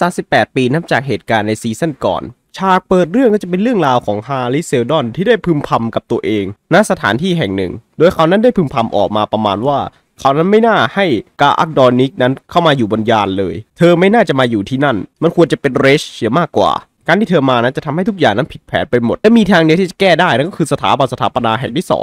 138 ปีนับจากเหตุการณ์ในซีซั่นก่อนฉากเปิดเรื่องก็จะเป็นเรื่องราวของฮาริเซลดอนที่ได้พึมพำกับตัวเองณสถานที่แห่งหนึ่ง โดยเขานั้นได้พึมพำออกมาประมาณว่าเขานั้นไม่น่าให้กาอักดอนิกนั้นเข้ามาอยู่บนยานเลย เธอไม่น่าจะมาอยู่ที่นั่น มันควรจะเป็นเรชเสียมากกว่า การที่เธอมานั้นจะทำให้ทุกอย่างนั้นผิดแผนไปหมดและมีทางเดียวที่จะแก้ได้นั่นก็คือสถาบันสถาปนาแห่งที่ 2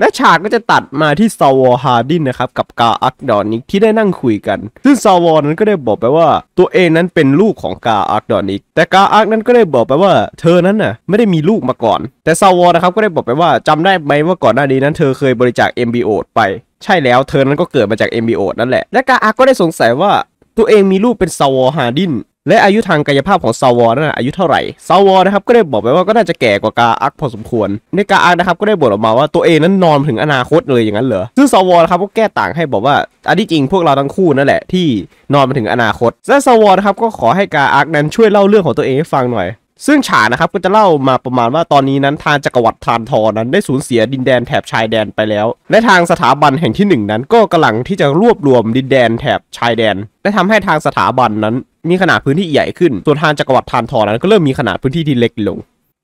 และฉากก็จะตัดมาที่ซาวอฮาร์ดินนะครับ กับกาอักดอนิกที่ได้นั่งคุยกัน ซึ่งซาวอนั้นก็ได้บอกไปว่า ตัวเองนั้นเป็นลูกของกาอักดอนิกแต่กาอักนั้นก็ได้บอกไปว่าเธอนั้นน่ะไม่ได้มีลูกมาก่อน แต่ซาวอนะครับก็ได้บอกไปว่าจำได้ไหมว่าก่อนหน้านี้นั้น เธอเคยบริจาค MBO ไปใช่แล้วเธอนั้นก็เกิดมาจาก MBO นั่นแหละ และกาอักก็ได้สงสัยว่า ตัวเองมีลูกเป็นซาวอฮาร์ดินและอายุทางกายภาพของซาวอร์นั่นอายุเท่าไหร่ซาวอร์นะครับก็ได้บอกไปว่าก็น่าจะแก่กว่ากาอักพอสมควร ในกาอักนะครับก็ได้บอกออกมาว่าตัวเองนั้นนอนถึงอนาคตเลยอย่างนั้นเหรอ ซึ่งซาวอร์ครับก็แก้ต่างให้บอกว่าอันที่จริง พวกเราทั้งคู่นั่นแหละที่นอนมาถึงอนาคต และซาวอร์นะครับก็ขอให้กาอักนั้นช่วยเล่าเรื่องของตัวเองให้ฟังหน่อย ซึ่งฉานะครับก็จะเล่ามาประมาณว่าตอนนี้นั้นทางจักรวรรดิทานทอนั้นได้สูญเสียดินแดนแถบชายแดนไปแล้ว และทางสถาบันแห่งที่1นั้นก็กำลังที่จะรวบรวมดินแดนแถบชายแดนและทำให้ทางสถาบันนั้นมีขนาดพื้นที่ใหญ่ขึ้น ส่วนทานจักรวรรดิทานทอนั้นก็เริ่มมีขนาดพื้นที่ที่เล็กลง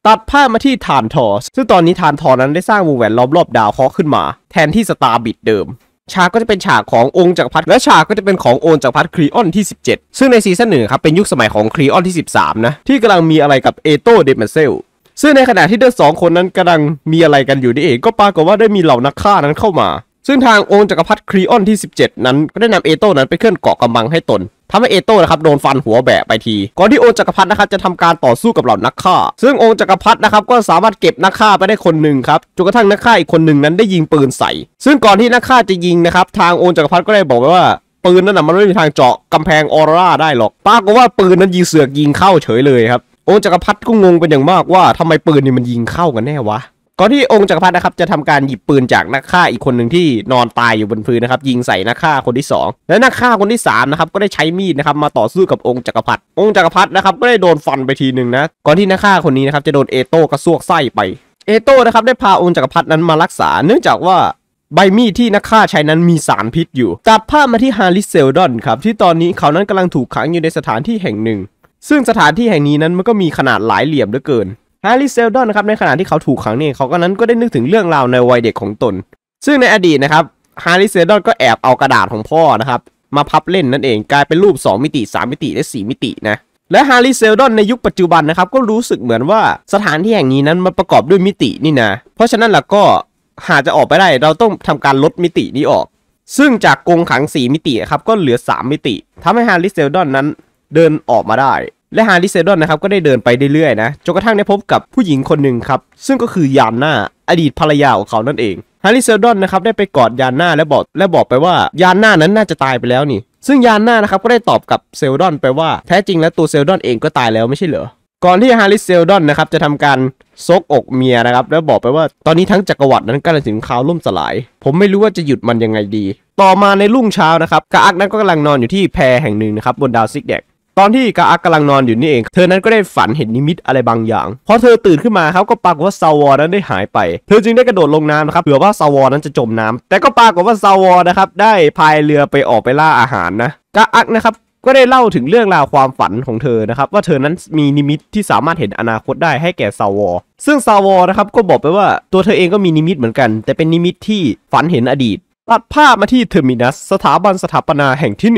ตัดภาพมาที่ทานทอ ซึ่งตอนนี้ทานทอนั้นได้สร้างวงแหวนรอบรอบดาวเคาะขึ้นมา แทนที่สตาร์บิดเดิม ฉากก็จะเป็นฉากขององค์จักรพรรดิ และฉากก็จะเป็นขององค์จักรพรรดิครีออนที่ 17 ซึ่งในซีซั่นหนึ่งครับเป็นยุคสมัยของครีออนที่ 13 นะ ที่กำลังมีอะไรกับเอโตเดมเซลซึ่งในขณะที่เดอสองคนนั้นกำลังมีอะไรกันอยู่นี่เองก็ปรากฏว่าได้มีเหล่านักฆ่านั้นเข้ามาซึ่งทางองค์จักรพรรดิครีออนที่ 17 นั้นก็ได้นำเอโต้นั้นไปเคลื่อนเกาะกำบังให้ตนทำให้เอโต้นะครับโดนฟันหัวแบะไปที ก่อนที่องค์จักรพรรดินะครับจะทำการต่อสู้กับเหล่านักฆ่า ซึ่งองค์จักรพรรดินะครับก็สามารถเก็บนักฆ่าไปได้คนหนึ่งครับจนกระทั่งนักฆ่าอีกคนหนึ่งนั้นได้ยิงปืนใส่ ซึ่งก่อนที่นักฆ่าจะยิงนะครับทางองค์จักรพรรดิก็ได้บอกไว่าปืนนั้นนะมันไม่มีทางเจาะกำแพงออร่าได้หรอกปาาก็ว่าปืนนั้นยิงเสือกยิงเข้าเฉยเลยครับองค์จักรพรรดิก็งงเป็นอย่างมากว่า ทำไมปืนนี่มันยิงเข้ากันแน่วะก่อนที่องค์จักรพรรดินะครับจะทำการหยิบปืนจากนักฆ่าอีกคนหนึ่งที่นอนตายอยู่บนพื้นนะครับยิงใส่นักฆ่าคนที่ 2 และนักฆ่าคนที่3นะครับก็ได้ใช้มีดนะครับมาต่อสู้กับองค์จักรพรรดิองค์จักรพรรดินะครับก็ได้โดนฟันไปทีหนึ่งนะก่อนที่นักฆ่าคนนี้นะครับจะโดนเอโต้กระซวกไส้ไปเอโต้นะครับได้พาองค์จักรพรรดินั้นมารักษาเนื่องจากว่าใบมีดที่นักฆ่าใช้นั้นมีสารพิษอยู่ตัดภาพมาที่ฮาริเซลดอนครับที่ตอนนี้เขานั้นกำลังถูกขังอยู่ในสถานที่แห่งหนึ่ง ซึ่งสถานที่แห่งนี้นั้นมันก็มีขนาดหลายเหลี่ยมเหลือเกินฮาร์รีเซลดอนนะครับในขณะที่เขาถูกขังนี่เขาก็นั้นก็ได้นึกถึงเรื่องราวในวัยเด็กของตน ซึ่งในอดีตนะครับฮาร์รีเซลดอนก็แอบเอากระดาษของพ่อนะครับ มาพับเล่นนั่นเองกลายเป็นรูป 2 มิติ 3 มิติและ 4 มิตินะและฮาร์รีเซลดอนในยุคปัจจุบันนะครับก็รู้สึกเหมือนว่าสถานที่แห่งนี้นั้นมันประกอบด้วยมิตินี่นะ เพราะฉะนั้นล่ะก็หากจะออกไปได้เราต้องทำการลดมิตินี้ออก ซึ่งจากกรงขัง4มิติครับก็เหลือ 3 มิติ ทำให้ฮาร์รีเซลดอนนั้นเดินออกมาได้และฮาริเซดอนนะครับก็ได้เดินไปเรื่อยๆนะจนกระทั่งได้พบกับผู้หญิงคนหนึ่งครับซึ่งก็คือยานนาอดีตภรรยาของเขานั่นเองฮาริเซดอนนะครับได้ไปกอดยานนาและบอกและบอกไปว่ายานนานั้นน่าจะตายไปแล้วนี่ซึ่งยานนานะครับก็ได้ตอบกับเซลดอน ไปว่าแท้จริงแล้วตัวเซลดอนเองก็ตายแล้วไม่ใช่เหรอ ก่อนที่ฮาริเซลดอนนะครับจะทำการซกอกเมียนะครับแล้วบอกไปว่าตอนนี้ทั้งจักรวรรดินั้นกำลังถึงข่าวล่มสลาย ผมไม่รู้ว่าจะหยุดมันยังไงดี ต่อมาในรุ่งเช้านะครับกาอักนั้นก็กำลังนอนอยู่ที่แพแห่งหนึ่งนะครับบนดาวซิกแดกตอนที่กาอักกำลังนอนอยู่นี่เอง เธอนั้นก็ได้ฝันเห็นนิมิตอะไรบางอย่าง พอเธอตื่นขึ้นมาครับก็ปรากฏว่าซาวอนั้นได้หายไป เธอจึงได้กระโดดลงน้ำนะครับเผื่อว่าซาวอนั้นจะจมน้ำ แต่ก็ปรากฏว่าซาวอนะครับได้พายเรือไปออกไปล่าอาหารนะกาอักนะครับก็ได้เล่าถึงเรื่องราวความฝันของเธอนะครับว่าเธอนั้นมีนิมิตที่สามารถเห็นอนาคตได้ให้แก่ซาวอซึ่งซาวอนะครับก็บอกไปว่า ตัวเธอเองก็มีนิมิตเหมือนกัน แต่เป็นนิมิตที่ฝันเห็นอดีตตัดภาพมาที่เทอร์มินัส สถาบันสถาปนาแห่งที่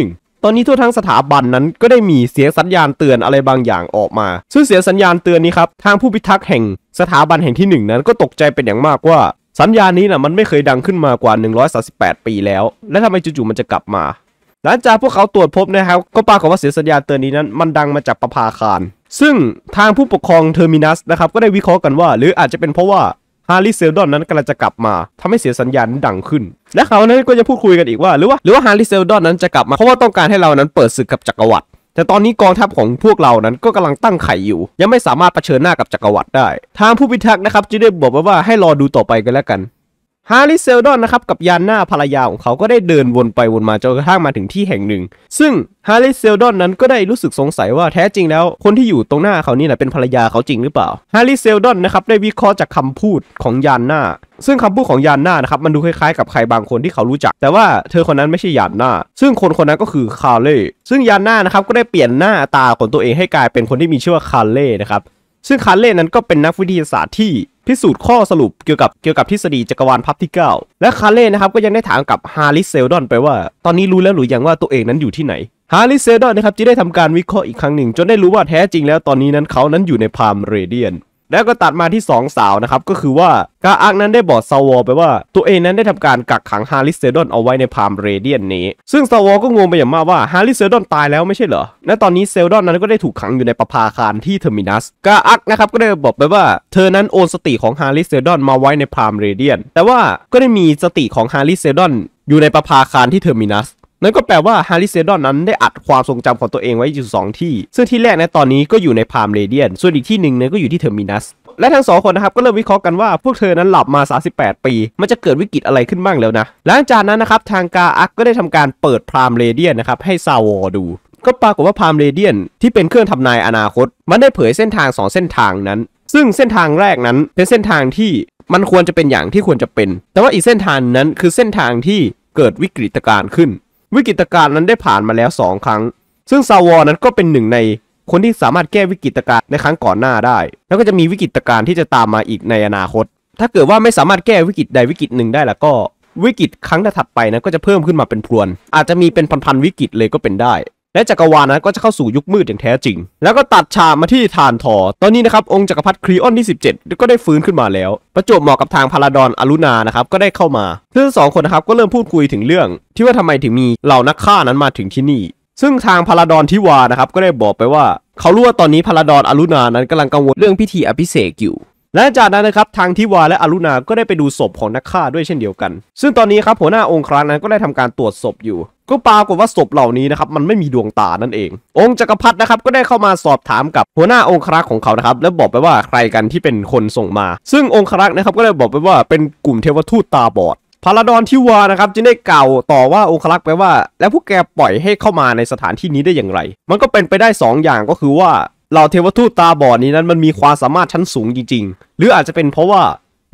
ตอนนี้ทั่วทั้งสถาบันนั้นก็ได้มีเสียงสัญญาณเตือนอะไรบางอย่างออกมา ซึ่งเสียงสัญญาณเตือนนี้ครับทางผู้พิทักษ์แห่งสถาบันแห่งที่ 1 นั้นก็ตกใจเป็นอย่างมากว่า สัญญาณนี้นะ่ะมันไม่เคยดังขึ้นมากว่า138ปีแล้ว และทำไมจู่ๆมันจะกลับมา หลังจากพวกเขาตรวจพบนะครับ ก็ปรากฏว่าเสียงสัญญาณเตือนนี้นั้นมันดังมาจากประภาคารซึ่งทางผู้ปกครองเทอร์มินัสนะครับก็ได้วิเคราะห์กันว่า หรืออาจจะเป็นเพราะว่าาริเซลดอนนั้นกำลังจะกลับมา ทำให้เสียสัญญาณดังขึ้น และเขานั้นก็จะพูดคุยกันอีกว่าหรือว่าหรือว่าฮาริเซลดอนนั้นจะกลับมาเพราะว่าต้องการให้เรานั้นเปิดศึกกับจักรวรรดิ แต่ตอนนี้กองทัพของพวกเรานั้นก็กำลังตั้งไข่อยู่ ยังไม่สามารถรเผชิญหน้ากับจักรวรรดิได้ ทางผู้พิทักษ์นะครับจึงได้บอกว่าให้รอดูต่อไปกันแล้วกันฮาริเซลดอนนะครับกับยานนาภรรยาของเขาก็ได้เดินวนไปวนมาจนกระทั่งมาถึงที่แห่งหนึ่ง ซึ่งฮาริเซลดอนนั้นก็ได้รู้สึกสงสัยว่าแท้จริงแล้วคนที่อยู่ตรงหน้าเขานี่แหละเป็นภรรยาเขาจริงหรือเปล่า ฮาริเซลดอนนะครับได้วิเคราะห์จากคำพูดของยานนาซึ่งคำพูดของยานนานะครับมันดูคล้ายๆกับใครบางคนที่เขารู้จัก แต่ว่าเธอคนนั้นไม่ใช่ยานนาซึ่งคนคนนั้นก็คือคาร์เล่ ซึ่งยานนานะครับก็ได้เปลี่ยนหน้าตาของตัวเองให้กลาย เป็นคนที่มีชื่อว่าคาร์เล่นะครับซึ่งคาร์เล่นั้นก็เป็นนักวิทยาศาสตร์ที่ พิสูจน์ข้อสรุปเกี่ยวกับเกี่ยวกับทฤษฎีจักรวาลพับที่ 9 และคาร์เล่นะครับก็ยังได้ถามกับฮาริเซลดอนไปว่า ตอนนี้รู้แล้วหรือยังว่าตัวเองนั้นอยู่ที่ไหน ฮาริเซลดอนนะครับจึงได้ทำการวิเคราะห์อีกครั้งหนึ่ง จนได้รู้ว่าแท้จริงแล้วตอนนี้นั้นเขานั้นอยู่ในพามเรเดียนแล้วก็ตัดมาที่ 2 สาวนะครับ ก็คือว่ากาอักนั้นได้บอกซาวอไปว่า ตัวเองนั้นได้ทำการกักขังฮาริสเซดอนเอาไว้ในพามเรเดียน นี้ซึ่งซาวอก็งงไปอย่างมากว่าฮาริสเซดอนตายแล้วไม่ใช่เหรอและตอนนี้เซลดอนนั้นก็ได้ถูกขังอยู่ในประภาคารที่เทอร์มินัสกาอักนะครับก็ได้บอกไปว่าเธอนั้นโอนสติของฮาริสเซดอนมาไว้ในพามเรเดียนแต่ว่าก็ได้มีสติของฮาริสเซดอนอยู่ในประภาคารที่เทอร์มินัสนั่นก็แปลว่าฮาริเซดอนนั้นได้อัดความทรงจำของตัวเองไว้อยู่ 2 ที่ ซึ่งที่แรกในตอนนี้ก็อยู่ในพามเรเดียน ส่วนอีกที่หนึ่งเนี่ยก็อยู่ที่เทอร์มินัส และทั้งสองคนนะครับก็เริ่มวิเคราะห์กันว่าพวกเธอนั้นหลับมา 38 ปี มันจะเกิดวิกฤตอะไรขึ้นบ้างแล้วนะหลังจากนั้นนะครับ ทางกาอักก็ได้ทำการเปิดพรามเรเดียนนะครับ ให้ซาวอร์ดู ก็ปรากฏว่าพรามเรเดียน ที่เป็นเครื่องทำนายอนาคต มันได้เผยเส้นทาง 2 เส้นทางนั้น ซึ่งเส้นทางแรกนั้นเป็นเส้นทางที่มันควรจะเป็นอย่างที่ควรจะเป็น แต่ว่าอีกเส้นทางนั้นคือเส้นทางที่เกิดวิกฤตการณ์ขึ้นวิกฤตการณ์นั้นได้ผ่านมาแล้ว 2 ครั้ง ซึ่งซาวอนั้นก็เป็นหนึ่งในคนที่สามารถแก้วิกฤตการณ์ ในครั้งก่อนหน้าได้ แล้วก็จะมีวิกฤตการณ์ที่จะตามมาอีกในอนาคต ถ้าเกิดว่าไม่สามารถแก้วิกฤตใดวิกฤตหนึ่งได้แล้วก็ วิกฤต ครั้งถัดไปนะก็จะเพิ่มขึ้นมาเป็นพรวน อาจจะมีเป็นพันๆวิกฤตเลยก็เป็นได้และจักรวาลนั้นก็จะเข้าสู่ยุคมืดอย่างแท้จริง แล้วก็ตัดฉากมาที่ฐานทอ ตอนนี้นะครับองค์จักรพรรดิครีออนที่17ก็ได้ฟื้นขึ้นมาแล้ว ประจบเหมาะกับทางพาราดอนอลุนานะครับ ก็ได้เข้ามาซึ่งสองคนนะครับ ก็เริ่มพูดคุยถึงเรื่อง ที่ว่าทำไมถึงมีเหล่า นักฆ่านั้นมาถึงที่นี่ ซึ่งทางพาราดอนทิวานะครับก็ได้บอกไปว่า เขารู้ว่าตอนนี้พาราดอนอลุนานั้นกำลังกังวลเรื่องพิธีอภิเษกอยู่และจากนั้นนะครับ ทางทิวาและอารุณาก็ได้ไปดูศพของนักฆ่าด้วยเช่นเดียวกัน ซึ่งตอนนี้ครับหัวหน้าองค์ครังนั้นก็ได้ทำการตรวจศพอยู่ก็ปรากฏว่าศพเหล่านี้นะครับมันไม่มีดวงตานั่นเอง องค์จักรพรรดินะครับก็ได้เข้ามาสอบถามกับหัวหน้าองครักษ์ของเขานะครับแล้วบอกไปว่าใครกันที่เป็นคนส่งมา ซึ่งองครักษ์นะครับก็ได้บอกไปว่าเป็นกลุ่มเทวทูตตาบอดพาราดอนที่วานะครับจึงได้กล่าวต่อว่าองครักษ์ไปว่า แล้วพวกแกปล่อยให้เข้ามาในสถานที่นี้ได้อย่างไร มันก็เป็นไปได้2อย่างก็คือว่าเหล่าเทวทูตตาบอดนี้นั้น มันมีความสามารถชั้นสูงจริง ๆ หรืออาจจะเป็นเพราะว่า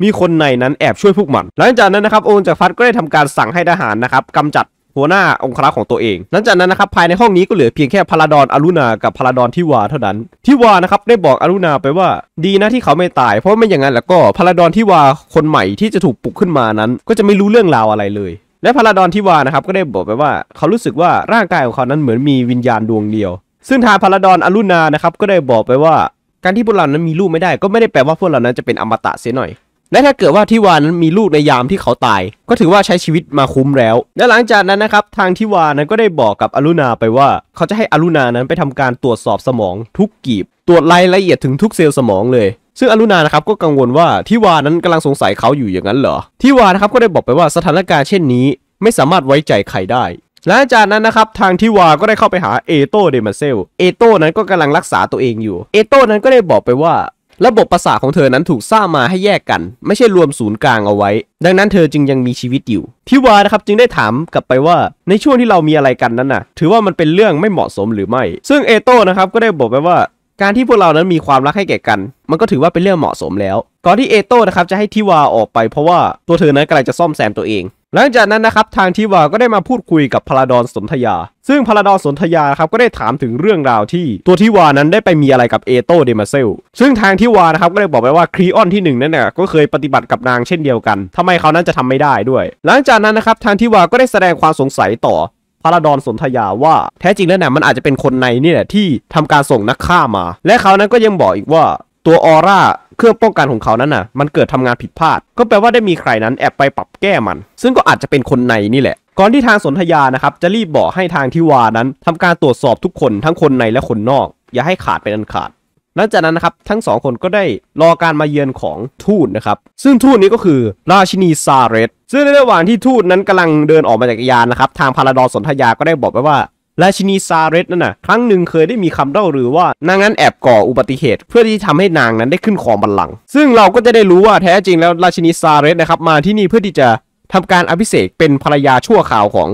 มีคนในนั้นแอบช่วยพวกมัน หลังจากนั้นนะครับองค์จักรพรรดิก็ได้ทำการสั่งให้ทหารนะครับกำจัดหัวหน้าองครักษ์ของตัวเอง หลังจากนั้นนะครับภายในห้องนี้ก็เหลือเพียงแค่พาราดอนอรุณากับพาราดอนทิวาเท่านั้นทิวา นะครับได้บอกอรุณาไปว่า ดีนะที่เขาไม่ตาย เพราะไม่อย่างนั้นแล้วก็พาราดอนทิวาคนใหม่ที่จะถูกปลุกขึ้นมานั้น ก็จะไม่รู้เรื่องราวอะไรเลย และพาราดอนทิวา นะครับก็ได้บอกไปว่า เขารู้สึกว่าร่างกายของเขานั้นเหมือนมีวิญญาณดวงเดียว ซึ่งทางพาราดอนอลุนานะครับก็ได้บอกไปว่า การที่พวกเรานั้นมีลูกไม่ได้ก็ไม่ได้แปลว่าพวกเรานั้นจะเป็นอมตะเสียหน่อยและถ้าเกิดว่าทิวานั้นมีลูกในยามที่เขาตาย ก็ถือว่าใช้ชีวิตมาคุ้มแล้ว และหลังจากนั้นนะครับทางทิวานั้นก็ได้บอกกับอรุณาไปว่า เขาจะให้อรุณานั้นไปทำการตรวจสอบสมอง ทุกกีบตรวจรายละเอียดถึงทุกเซลล์สมองเลย ซึ่งอรุณานะครับก็กังวลว่าทิวานั้นกำลังสงสัยเขาอยู่อย่างนั้นเหรอทิวานะครับก็ได้บอกไปว่าสถานการณ์เช่นนี้ ไม่สามารถไว้ใจใครได้หลังจากนั้นนะครับทางทิวาก็ได้เข้าไปหาเอโต้เดมาเซล เอโต้นั้นก็กำลังรักษาตัวเองอยู่ เอโต้นั้นก็ได้บอกไปว่าระบบประสาทของเธอนั้นถูกสร้างมาให้แยกกัน ไม่ใช่รวมศูนย์กลางเอาไว้ ดังนั้นเธอจึงยังมีชีวิตอยู่ทิวานะครับจึงได้ถามกลับไปว่า ในช่วงที่เรามีอะไรกันนั้นน่ะถือว่ามันเป็นเรื่องไม่เหมาะสมหรือไม่ ซึ่งเอโต้นะครับก็ได้บอกไปว่าการที่พวกเรานั้นมีความรักให้แก่กัน มันก็ถือว่าเป็นเรื่องเหมาะสมแล้วก่อนที่เอโต้นะครับจะให้ทิวาออกไปเพราะว่าตัวเธอนั้นกำลังจะซ่อมแซมตัวเองหลังจากนั้นนะครับ ทางทิวาก็ได้มาพูดคุยกับพลาดอนสนธยา ซึ่งพลาดอนสนธยาครับก็ได้ถามถึงเรื่องราวที่ ตัวทิวานั้นได้ไปมีอะไรกับเอโต้เดมาเซลซึ่งทางทิวานะครับก็ได้บอกไปว่าครีออนที่1นั้นน่ยก็เคยปฏิบัติกับนางเช่นเดียวกัน ทำไมเขานั้นจะทำไม่ได้ด้วย หลังจากนั้นนะครับทางทิวาก็ได้แสดงความสงสัยต่อพาราดอนสนธยาว่า แท้จริงแล้วน่ะมันอาจจะเป็นคนในนี่แหละที่ทำการส่งนักฆ่ามา และเขานั้นก็ยังบอกอีกว่า ตัวออร่าเครื่องป้องกันของเขานั้นน่ะมันเกิดทำงานผิดพลาด ก็แปลว่าได้มีใครนั้นแอบไปปรับแก้มัน ซึ่งก็อาจจะเป็นคนในนี่แหละ ก่อนที่ทางสนธยานะครับจะรีบบอกให้ทางทิวานั้น ทำการตรวจสอบทุกคนทั้งคนในและคนนอก อย่าให้ขาดเป็นอันขาดหลังจากนั้นนะครับทั้งสองคนก็ได้รอการมาเยือนของทูตนะครับซึ่งทูตนี้ก็คือราชินีซาเรตซึ่งในระหว่างที่ทูตนั้นกำลังเดินออกมาจากยานนะครับทางพาราดอสนธยาก็ได้บอกไปว่า ราชินีซาเรตนั่นน่ะครั้งหนึ่งเคยได้มีคำเล่าหรือว่านางนั้นแอบก่ออุบัติเหตุ เพื่อที่ทำให้นางนั้นได้ขึ้นขอมบัลลังก์ซึ่งเราก็จะได้รู้ว่าแท้จริงแล้วราชินีซาเรตนะครับ มาที่นี่เพื่อที่จะทำการอภิเษกเป็นภรรยาชั่วข่าวของ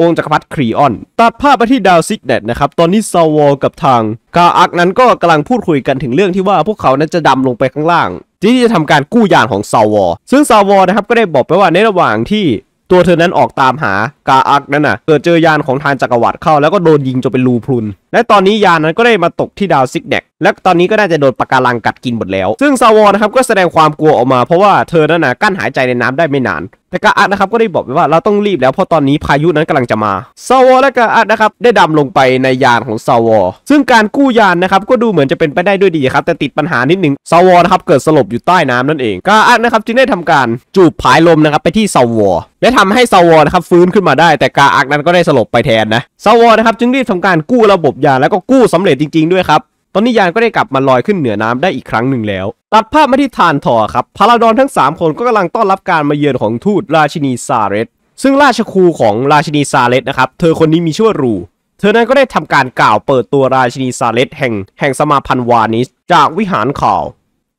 องค์จักรพรรดิครีออน ตัดภาพไปที่ดาวซิกเนตนะครับตอนนี้ซาวอกับทางกาอักนั้นก็กำลังพูดคุยกันถึงเรื่องที่ว่าพวกเขานั้นจะดำลงไปข้างล่าง ที่จะทำการกู้ยานของซาวอซึ่งซาวอนะครับก็ได้บอกไปว่าในระหว่างที่ตัวเธอนั้นออกตามหากาอักนั่นน่ะเกิดเจอยานของทางจักรวรรดิเข้าแล้วก็โดนยิงจนเป็นรูพรุนและตอนนี้ยานนั้นก็ได้มาตกที่ดาวซิกแดกและตอนนี้ก็น่าจะโดนปะการังกัดกินหมดแล้ว ซึ่งซาวอนะครับก็แสดงความกลัวออกมา เพราะว่าเธอนั้นนะกั้นหายใจในน้ำได้ไม่นาน แต่กาอัดนะครับก็ได้บอกไปว่าเราต้องรีบแล้ว เพราะตอนนี้พายุนั้นกำลังจะมาซาวอและกาอัดนะครับได้ดำลงไปในยานของซาวอซึ่งการกู้ยานนะครับก็ดูเหมือนจะเป็นไปได้ด้วยดีครับ แต่ติดปัญหานิดหนึ่งซาวอนะครับเกิดสลบอยู่ใต้น้ำนั่นเอง กาอัดนะครับจึงได้ทำการจูบผายลมนะครับ ไปที่ซาวอและทำให้ซาวอนะครับฟื้นขึ้นมาได้ แต่กาอัดนั้นก็ได้สลบไปแทนนะซาวอนะครับจึงรีบทำการกู้ระบบยานแล้วก็กู้สำเร็จจริงๆด้วยครับอนนี้ยานก็ได้กลับมาลอยขึ้นเหนือน้ำได้อีกครั้งหนึ่งแล้วตัดภาพมาที่ทานทอครับพาราดอนทั้ง 3 คนก็กำลังต้อนรับการมาเยือนของทูตราชินีซาเรสซึ่งราชครูของราชินีซาเลสนะครับ เธอคนนี้มีชื่อรูเธอนั้นก็ได้ทำการกล่าวเปิดตัวราชินีซาเลสแห่งแห่งสมาพันธ์วานิสจากวิหารข่าว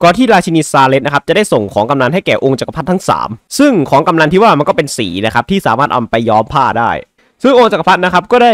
ก่อนที่ราชินีซาเลสนะครับจะได้ส่งของกำนันให้แก่องค์จักรพรรดิทั้ง3ซึ่งของกำนันที่ว่ามันก็เป็นสีนะครับที่สามารถเอาไปย้อมผ้าได้ ซึ่งองค์จักรพรรดินะครับก็ได้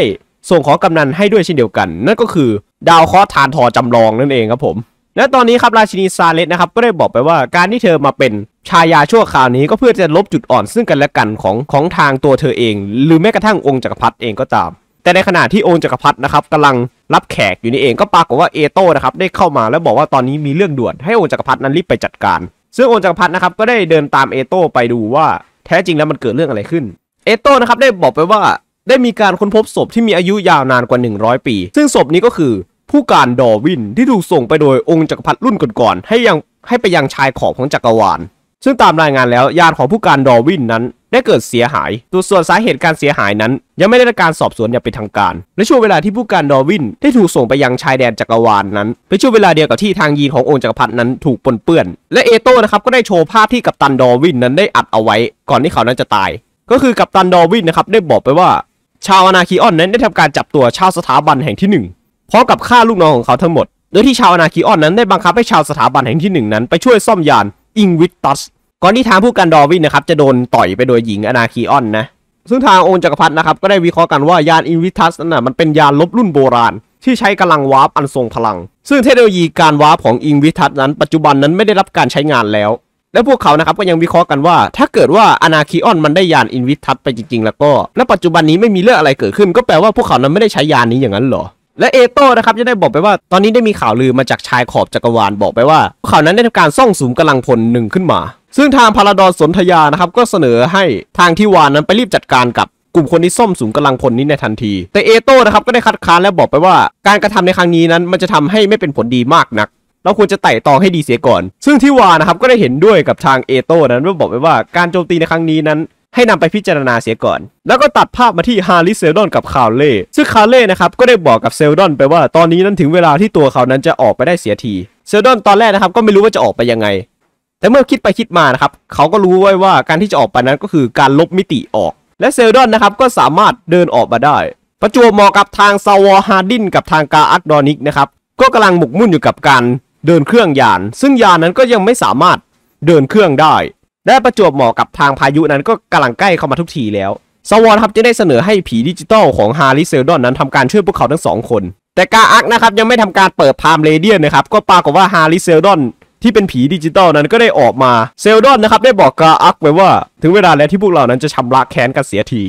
ส่งของกำนันให้ด้วยเช่นเดียวกันนั่นก็คือดาวเคราะห์ทานทอจำลองนั่นเองครับผม และตอนนี้ครับราชินีซาเลสนะครับก็ได้บอกไปว่าการที่เธอมาเป็นชายาชั่วคราวนี้ก็เพื่อจะลบจุดอ่อนซึ่งกันและกันของของทางตัวเธอเอง หรือแม้กระทั่งองค์จักรพรรดิเองก็ตาม แต่ในขณะที่องค์จักรพรรดินะครับกำลังรับแขกอยู่นี่เองก็ปรากฏว่าเอโต้นะครับได้เข้ามาแล้วบอกว่าตอนนี้มีเรื่องด่วนให้องค์จักรพรรดินั้นรีบไปจัดการ ซึ่งองค์จักรพรรดินะครับก็ได้เดินตามเอโต้ไปดูว่าแท้จริงแล้วมันเกิดเรื่องอะไรขึ้นเอโต้นะครับได้บอกไปว่าได้มีการค้นพบศพที่มีอายุยาวนานกว่า 100 ปี ซึ่งศพนี้ก็คือ ผู้การดอวินที่ถูกส่งไปโดยองค์จักรพรรดิรุ่นก่อนๆให้ยังให้ไปยังชายขอบของจักรวาล ซึ่งตามรายงานแล้วญาติของผู้การดอวินนั้น ได้เกิดเสียหาย ตัวส่วนสาเหตุการเสียหายนั้น ยังไม่ได้การสอบสวนอย่างเป็นทางการ และช่วงเวลาที่ผู้การดอวินได้ถูกส่งไปยังชายแดนจักรวาลนนั้น เป็นช่วงเวลาเดียวกับที่ทางยีนขององค์จักรพรรดินั้นถูกปนเปื้อน และเอโต้นะครับก็ได้โชว์ภาพที่กัปตันดอวินนั้นได้อัดเอาไว้ก่อนที่เขานั้นจะตายก็คือกัปตันดอวินนะครับได้บอกไปว่าชาวอนาคีออนนั้นได้ทำการจับตัวชาวสถาบันแห่งที่1พร้อมกับฆ่าลูกน้องของเขาทั้งหมด โดยที่ชาวอนาคีออนนั้นได้บังคับให้ชาวสถาบันแห่งที่ 1 นั้นไปช่วยซ่อมยานอิงวิตตัสก่อนที่ทางผู้การดอวินนะครับจะโดนต่อยไปโดยหญิงอนาคีออนนะ ซึ่งทางองค์จักรพรรดินะครับก็ได้วิเคราะห์กันว่ายานอิงวิตัสนั้นนะมันเป็นยานลบรุ่นโบราณ ที่ใช้กำลังวาร์ปอันทรงพลัง ซึ่งเทคโนโลยีการวาร์ปของอิงวิทัสนั้นปัจจุบันนั้นไม่ได้รับการใช้งานแล้วและพวกเขานะครับก็ยังวิเคราะห์กันว่า ถ้าเกิดว่าอนาคิออนมันได้ยานอินวิทัสไปจริงๆ แล้วก็และปัจจุบันนี้ไม่มีเรื่องอะไรเกิดขึ้น ก็แปลว่าพวกเขานั้นไม่ได้ใช้ยานนี้อย่างนั้นหรอและเอโต้นะครับจะได้บอกไปว่าตอนนี้ได้มีข่าวลือมาจากชายขอบจักรวาลบอกไปว่าพวกเขานั้นได้ทำการซ่องสูมกำลังพลหนึ่งขึ้นมา ซึ่งทางพาราดอนสนธยานะครับก็เสนอให้ทางที่วานนั้นไปรีบจัดการกับกลุ่มคนที่สอมสูงกำลังพลนี้ในทันที แต่เอโต้นะครับก็ได้คัดค้านและบอกไปว่าการกระทำในครั้งนี้นั้นมันจะทำให้ไม่เป็นผลดีมากนักเราควรจะไต่ตองให้ดีเสียก่อน ซึ่งที่วานะครับก็ได้เห็นด้วยกับทางเอโต้นั้นว่าบอกไว้ว่าการโจมตีในครั้งนี้นั้นให้นำไปพิจารณาเสียก่อน แล้วก็ตัดภาพมาที่ฮาริเซลดอนกับคาเล่ ซึ่งคาเล่นะครับก็ได้บอกกับเซลดอนไปว่าตอนนี้นั้นถึงเวลาที่ตัวเขานั้นจะออกไปได้เสียที เซลดอนตอนแรกนะครับ ก็ไม่รู้ว่าจะออกไปยังไง แต่เมื่อคิดไปคิดมานะครับเขาก็รู้ไว้ว่าการที่จะออกไปนั้นก็คือการลบมิติออก และเซลดอนนะครับก็สามารถเดินออกมาได้ ประจวบเหมาะกับทางซาวอฮาร์ดินกับทางกาอัคดอนิกนะครับก็กาลังหมกมุ่นอยู่กับการเดินเครื่องยาน ซึ่งยานนั้นก็ยังไม่สามารถเดินเครื่องได้และประจวบเหมาะกับทางพายุนั้นก็กำลังใกล้เข้ามาทุกทีแล้ว สวอนครับจะได้เสนอให้ผีดิจิตอลของฮาริเซลดอนนั้นทำการช่วยพวกเขาทั้งสองคน แต่กาอักนะครับยังไม่ทำการเปิดพามเรเดียนนะครับก็ปรากฏว่าฮาริเซลดอนที่เป็นผีดิจิตอลนั้นก็ได้ออกมาเซลดอนนะครับได้บอกกาอักไว้ว่าถึงเวลาแล้วที่พวกเรานั้นจะชำระแค้นกันเสียที